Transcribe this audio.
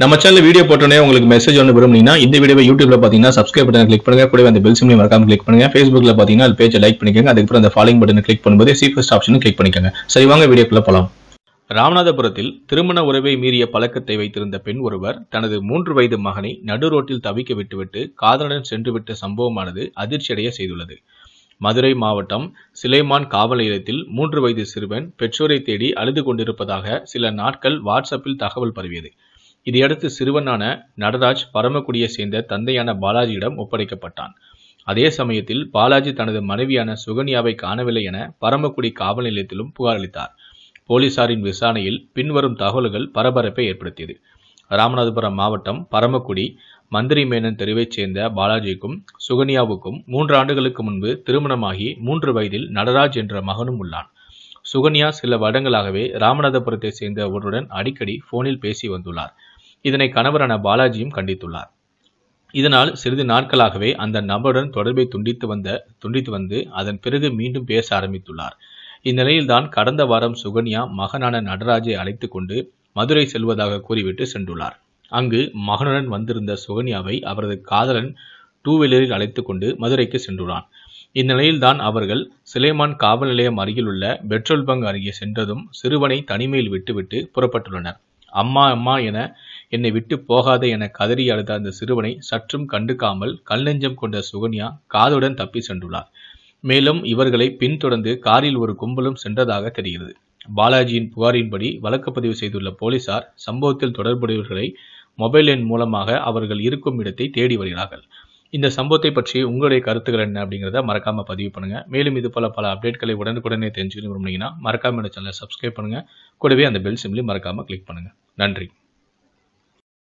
நம்ம channel video போட்டோன்னே உங்களுக்கு மெசேஜ் ஒன்று விரும்புனீங்கன்னா இந்த வீடியோ யூடியூப்ல பார்த்தீங்கன்னா சப்ஸ்கிரைப் பட்டன் கிளிக் பண்ணுங்க கூட அந்த பெல் சிம்லையும் மறக்காம கிளிக் பண்ணுங்க ஃபேஸ்புக்ல பார்த்தீங்கன்னா அது பேஜை லைக் பண்ணிக்கோங்க அதுக்கப்புறம் அந்த ஃபாலோ பட்டன் கிளிக் பண்ணும்போது சீஃபஸ்ட் ஆப்ஷன் கிளிக் பண்ணிக்கோங்க சரி வாங்க வீடியோக்குள்ள போகலாம் ராமநாதபுரத்தில் திருமண உறவை மீறிய பழக்கத்தை வைத்திருந்த பெண் ஒருவர் தனது மூன்று வயது மகனை நடு ரோட்டில் தவிக்க விட்டுவிட்டு காதலுடன் சென்றுவிட்ட சம்பவமானது அதிர்ச்சியடைய செய்துள்ளது மதுரை மாவட்டம் சிலைமான் காவல் நிலையத்தில் மூன்று வயது சிறுவன் பெற்றோரை தேடி அழுது கொண்டிருப்பதாக சில நாட்கள் வாட்ஸ்அப்பில் தகவல் பரவியது இதையடுத்து சிறுவனான நடராஜ் பரமக்குடியை சேர்ந்த தந்தையான பாலாஜியிடம் ஒப்படைக்கப்பட்டான் அதே சமயத்தில் பாலாஜி தனது மனைவியான சுகன்யாவை காணவில்லை என பரமக்குடி காவல் நிலையத்திலும் புகார் அளித்தார் போலீசாரின் விசாரணையில் பின்வரும் தகவல்கள் பரபரப்பை ஏற்படுத்தியது ராமநாதபுரம் மாவட்டம் பரமக்குடி மந்திரி மேனன் தெருவைச் சேர்ந்த பாலாஜிக்கும் சுகன்யாவுக்கும் மூன்று ஆண்டுகளுக்கு முன்பு திருமணமாகி மூன்று வயதில் நடராஜ் என்ற மகனும் உள்ளான் சுகன்யா சில வருடங்களாகவே ராமநாதபுரத்தை சேர்ந்த ஒருவருடன் அடிக்கடி போனில் பேசி வந்துள்ளார் இதனை கணவரான பாலாஜியும் கண்டித்துள்ளார் இதனால் சிறிது நாட்களாகவே அந்த நபருடன் தொடர்பை துண்டித்து வந்த துண்டித்து வந்து அதன் பிறகு மீண்டும் பேச ஆரம்பித்துள்ளார் இந்நிலையில்தான் கடந்த வாரம் சுகன்யா மகனான நடராஜை அழைத்து கொண்டு மதுரை செல்வதாக கூறிவிட்டு சென்றுள்ளார் அங்கு மகனுடன் வந்திருந்த சுகன்யாவை அவரது காதலன் டூ வீலரில் அழைத்து கொண்டு மதுரைக்கு சென்றுள்ளான் இந்நிலையில்தான் அவர்கள் சிலைமான் காவல் நிலையம் அருகிலுள்ள பெட்ரோல் பங்க் அருகே சென்றதும் சிறுவனை தனிமையில் விட்டுவிட்டு புறப்பட்டுள்ளனர் அம்மா அம்மா என என்னை விட்டு போகாதே என கதறி அழுத அந்த சிறுவனை சற்றும் கண்டுக்காமல் கல் நெஞ்சம் கொண்ட சுகன்யா காதுடன் தப்பி சென்றுள்ளார் மேலும் இவர்களை பின்தொடர்ந்து காரில் ஒரு கும்பலும் சென்றதாக தெரிகிறது பாலாஜியின் புகாரின்படி வழக்கு பதிவு செய்துள்ள போலீசார் சம்பவத்தில் தொடர்புடையவர்களை மொபைல் எண் மூலமாக அவர்கள் இருக்கும் இடத்தை தேடி வருகிறார்கள் இந்த சம்பவத்தை பற்றி உங்களுடைய கருத்துக்கள் என்ன அப்படிங்கிறத மறக்காம பதிவு பண்ணுங்க மேலும் இது போல பல அப்டேட்களை உடனுக்குடனே தெரிஞ்சுக்கணும் அப்படின்னா மறக்காம இந்த சேனலை சப்ஸ்கிரைப் பண்ணுங்க கூடவே அந்த பெல் சிம்லி மறக்காம கிளிக் பண்ணுங்க நன்றி